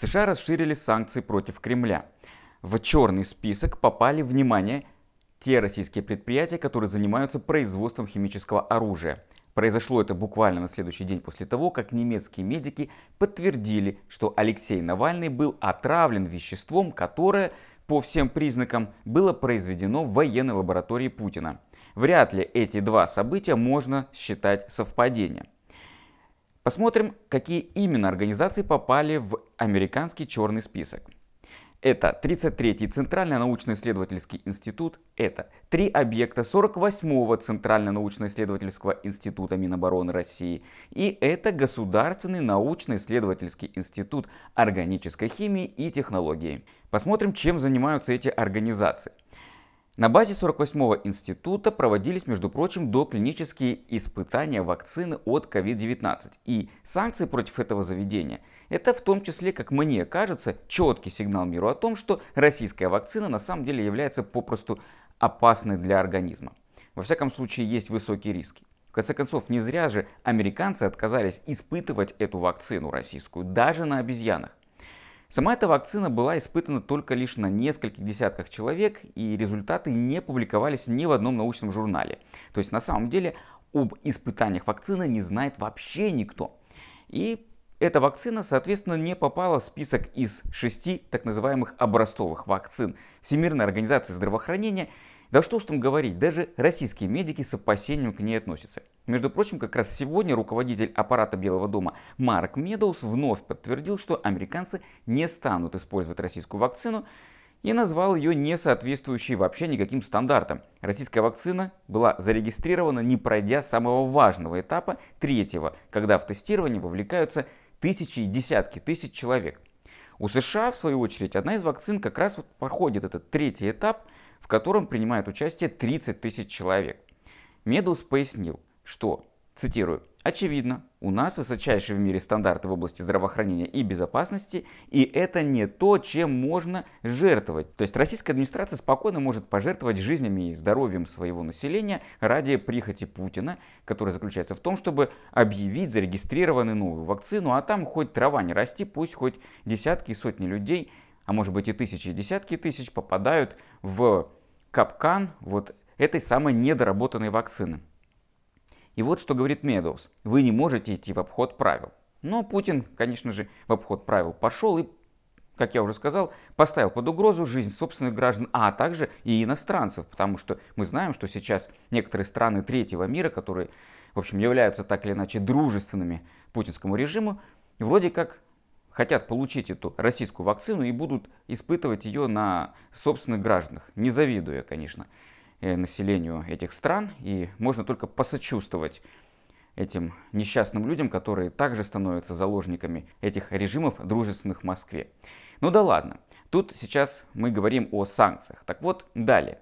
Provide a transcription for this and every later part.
США расширили санкции против Кремля. В черный список попали, внимание, те российские предприятия, которые занимаются производством химического оружия. Произошло это буквально на следующий день после того, как немецкие медики подтвердили, что Алексей Навальный был отравлен веществом, которое, по всем признакам, было произведено в военной лаборатории Путина. Вряд ли эти два события можно считать совпадением. Посмотрим, какие именно организации попали в американский черный список. Это 33-й Центральный научно-исследовательский институт, это три объекта 48-го Центрального научно-исследовательского института Минобороны России и это Государственный научно-исследовательский институт органической химии и технологии. Посмотрим, чем занимаются эти организации. На базе 48-го института проводились, между прочим, доклинические испытания вакцины от COVID-19. И санкции против этого заведения – это в том числе, как мне кажется, четкий сигнал миру о том, что российская вакцина на самом деле является попросту опасной для организма. Во всяком случае, есть высокие риски. В конце концов, не зря же американцы отказались испытывать эту вакцину российскую даже на обезьянах. Сама эта вакцина была испытана только лишь на нескольких десятках человек, и результаты не публиковались ни в одном научном журнале. То есть на самом деле об испытаниях вакцины не знает вообще никто. И эта вакцина, соответственно, не попала в список из шести так называемых образцовых вакцин Всемирной организации здравоохранения – да что ж там говорить, даже российские медики с опасением к ней относятся. Между прочим, как раз сегодня руководитель аппарата Белого дома Марк Медоуз вновь подтвердил, что американцы не станут использовать российскую вакцину и назвал ее не соответствующей вообще никаким стандартам. Российская вакцина была зарегистрирована, не пройдя самого важного этапа, третьего, когда в тестирование вовлекаются тысячи и десятки тысяч человек. У США, в свою очередь, одна из вакцин как раз вот проходит этот третий этап – в котором принимает участие 30 тысяч человек. Медус пояснил, что, цитирую, Очевидно, у нас высочайшие в мире стандарты в области здравоохранения и безопасности, и это не то, чем можно жертвовать. То есть российская администрация спокойно может пожертвовать жизнями и здоровьем своего населения ради прихоти Путина, который заключается в том, чтобы объявить зарегистрированную новую вакцину, а там хоть трава не расти, пусть хоть десятки и сотни людей а может быть и тысячи, и десятки тысяч попадают в капкан вот этой самой недоработанной вакцины. И вот что говорит Медоуз. Вы не можете идти в обход правил. Но Путин, конечно же, в обход правил пошел и, как я уже сказал, поставил под угрозу жизнь собственных граждан, а также и иностранцев, потому что мы знаем, что сейчас некоторые страны третьего мира, которые, в общем, являются так или иначе дружественными путинскому режиму, вроде как хотят получить эту российскую вакцину и будут испытывать ее на собственных гражданах, не завидуя, конечно, э, населению этих стран. И можно только посочувствовать этим несчастным людям, которые также становятся заложниками этих режимов, дружественных в Москве. Ну да ладно, тут сейчас мы говорим о санкциях. Так вот, далее.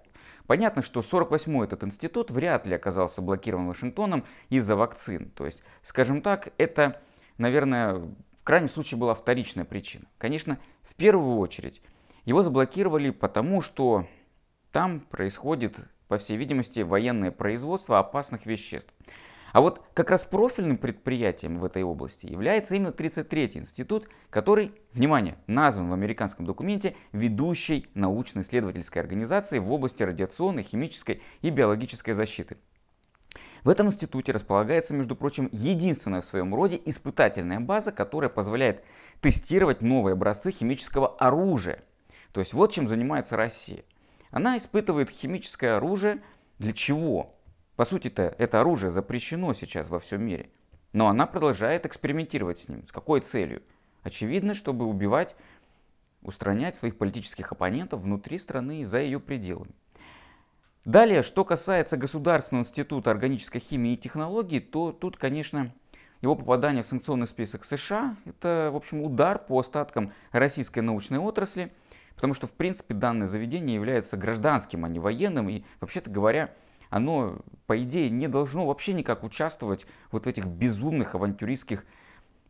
Понятно, что 48-й этот институт вряд ли оказался блокирован Вашингтоном из-за вакцин. То есть, скажем так, это, наверное, крайнем случае была вторичная причина. Конечно, в первую очередь его заблокировали потому, что там происходит, по всей видимости, военное производство опасных веществ. А вот как раз профильным предприятием в этой области является именно 33-й институт, который, внимание, назван в американском документе ведущей научно-исследовательской организацией в области радиационной, химической и биологической защиты. В этом институте располагается, между прочим, единственная в своем роде испытательная база, которая позволяет тестировать новые образцы химического оружия. То есть вот чем занимается Россия. Она испытывает химическое оружие для чего? По сути-то это оружие запрещено сейчас во всем мире. Но она продолжает экспериментировать с ним. С какой целью? Очевидно, чтобы убивать, устранять своих политических оппонентов внутри страны и за ее пределами. Далее, что касается Государственного института органической химии и технологий, то тут, конечно, его попадание в санкционный список США – это, в общем, удар по остаткам российской научной отрасли, потому что, в принципе, данное заведение является гражданским, а не военным, и, вообще-то говоря, оно, по идее, не должно вообще никак участвовать вот в этих безумных авантюристских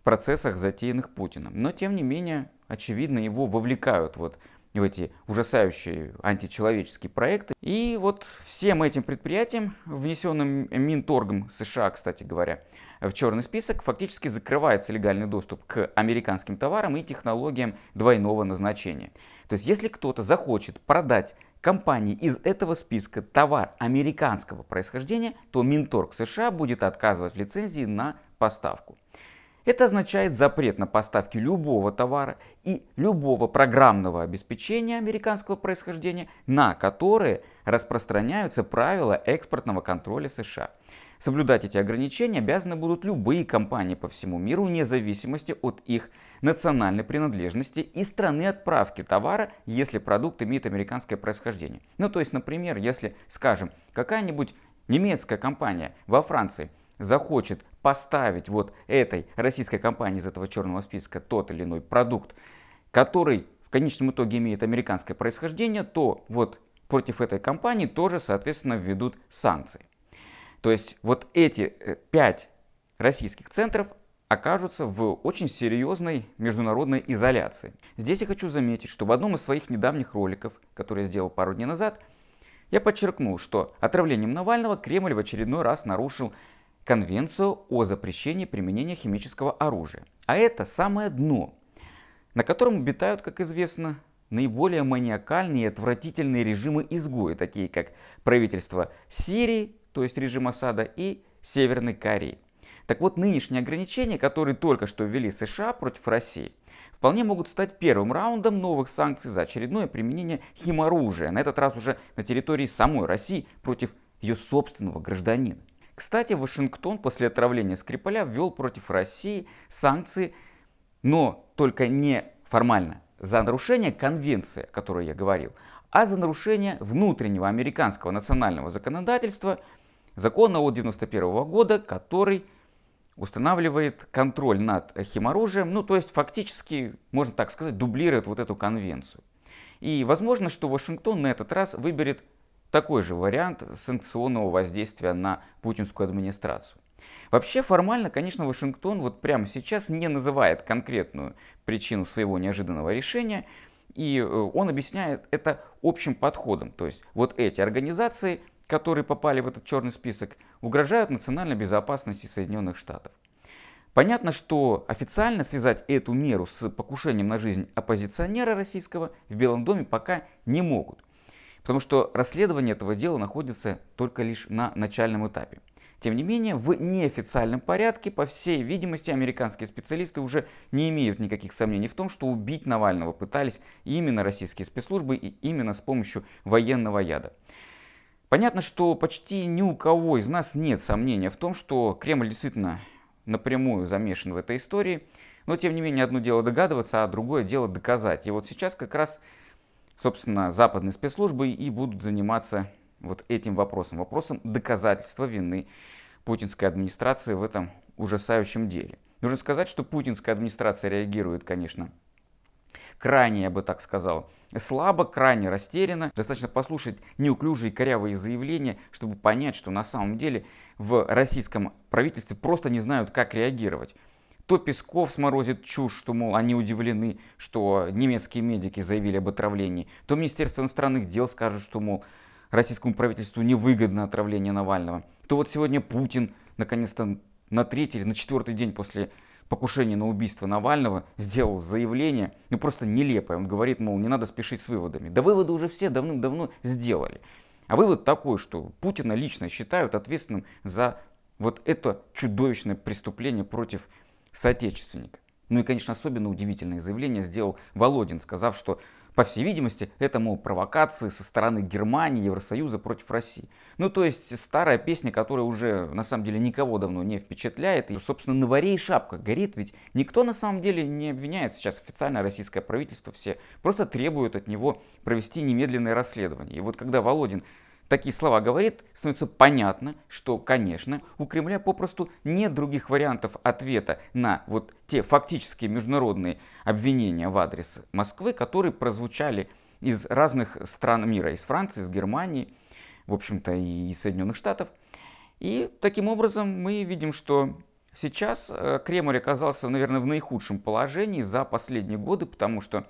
процессах, затеянных Путиным. Но, тем не менее, очевидно, его вовлекают вот в эти ужасающие античеловеческие проекты. И вот всем этим предприятиям, внесенным Минторгом США, кстати говоря, в черный список, фактически закрывается легальный доступ к американским товарам и технологиям двойного назначения. То есть если кто-то захочет продать компании из этого списка товар американского происхождения, то Минторг США будет отказывать в лицензии на поставку. Это означает запрет на поставки любого товара и любого программного обеспечения американского происхождения, на которые распространяются правила экспортного контроля США. Соблюдать эти ограничения обязаны будут любые компании по всему миру, вне зависимости от их национальной принадлежности и страны отправки товара, если продукт имеет американское происхождение. Ну то есть, например, если, скажем, какая-нибудь немецкая компания во Франции захочет поставить вот этой российской компании из этого черного списка тот или иной продукт, который в конечном итоге имеет американское происхождение, то вот против этой компании тоже, соответственно, введут санкции. То есть вот эти э, пять российских центров окажутся в очень серьезной международной изоляции. Здесь я хочу заметить, что в одном из своих недавних роликов, который я сделал пару дней назад, я подчеркнул, что отравлением Навального Кремль в очередной раз нарушил Конвенцию о запрещении применения химического оружия. А это самое дно, на котором обитают, как известно, наиболее маниакальные и отвратительные режимы изгоя, такие как правительство Сирии, то есть режим Асада, и Северной Кореи. Так вот, нынешние ограничения, которые только что ввели США против России, вполне могут стать первым раундом новых санкций за очередное применение химоружия, на этот раз уже на территории самой России против ее собственного гражданина. Кстати, Вашингтон после отравления Скрипаля ввел против России санкции, но только не формально за нарушение конвенции, о которой я говорил, а за нарушение внутреннего американского национального законодательства, закона от 1991 года, который устанавливает контроль над химоружием, ну то есть фактически, можно так сказать, дублирует вот эту конвенцию. И возможно, что Вашингтон на этот раз выберет такой же вариант санкционного воздействия на путинскую администрацию. Вообще формально, конечно, Вашингтон вот прямо сейчас не называет конкретную причину своего неожиданного решения, и э, он объясняет это общим подходом. То есть вот эти организации, которые попали в этот черный список, угрожают национальной безопасности Соединенных Штатов. Понятно, что официально связать эту меру с покушением на жизнь оппозиционера российского в Белом доме пока не могут. Потому что расследование этого дела находится только лишь на начальном этапе. Тем не менее, в неофициальном порядке, по всей видимости, американские специалисты уже не имеют никаких сомнений в том, что убить Навального пытались именно российские спецслужбы и именно с помощью военного яда. Понятно, что почти ни у кого из нас нет сомнения в том, что Кремль действительно напрямую замешан в этой истории, но тем не менее одно дело догадываться, а другое дело доказать. И вот сейчас как раз собственно, западные спецслужбы и будут заниматься вот этим вопросом, вопросом доказательства вины путинской администрации в этом ужасающем деле. Нужно сказать, что путинская администрация реагирует, конечно, крайне, я бы так сказал, слабо, крайне растеряно. Достаточно послушать неуклюжие корявые заявления, чтобы понять, что на самом деле в российском правительстве просто не знают, как реагировать. То Песков сморозит чушь, что, мол, они удивлены, что немецкие медики заявили об отравлении. То Министерство иностранных дел скажет, что, мол, российскому правительству невыгодно отравление Навального. То вот сегодня Путин, наконец-то, на третий или на четвертый день после покушения на убийство Навального сделал заявление, ну просто нелепое. Он говорит, мол, не надо спешить с выводами. Да выводы уже все давным-давно сделали. А вывод такой, что Путина лично считают ответственным за вот это чудовищное преступление против соотечественника. Ну и, конечно, особенно удивительное заявление сделал Володин, сказав, что, по всей видимости, это, мол, провокации со стороны Германии, Евросоюза против России. Ну, то есть старая песня, которая уже, на самом деле, никого давно не впечатляет. И, собственно, на варе и шапка горит, ведь никто, на самом деле, не обвиняет сейчас официальное российское правительство, все просто требуют от него провести немедленное расследование. И вот когда Володин такие слова говорит, становится понятно, что, конечно, у Кремля попросту нет других вариантов ответа на вот те фактические международные обвинения в адрес Москвы, которые прозвучали из разных стран мира, из Франции, из Германии, в общем-то и из Соединенных Штатов. И таким образом мы видим, что сейчас э, Кремль оказался, наверное, в наихудшем положении за последние годы, потому что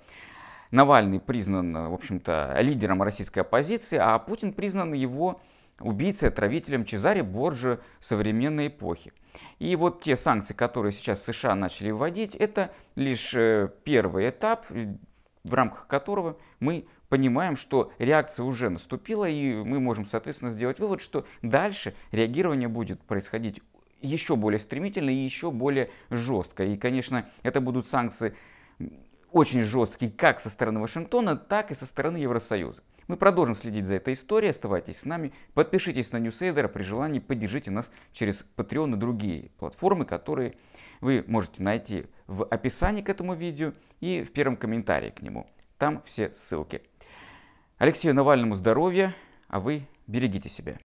Навальный признан, в общем-то, лидером российской оппозиции, а Путин признан его убийцей, отравителем Чезаре Борджи современной эпохи. И вот те санкции, которые сейчас США начали вводить, это лишь э, первый этап, э, в рамках которого мы понимаем, что реакция уже наступила, и мы можем, соответственно, сделать вывод, что дальше реагирование будет происходить еще более стремительно и еще более жестко. И, конечно, это будут санкции очень жесткий как со стороны Вашингтона, так и со стороны Евросоюза. Мы продолжим следить за этой историей, оставайтесь с нами, подпишитесь на Ньюсейдер, при желании поддержите нас через Patreon и другие платформы, которые вы можете найти в описании к этому видео и в первом комментарии к нему. Там все ссылки. Алексею Навальному здоровья, а вы берегите себя.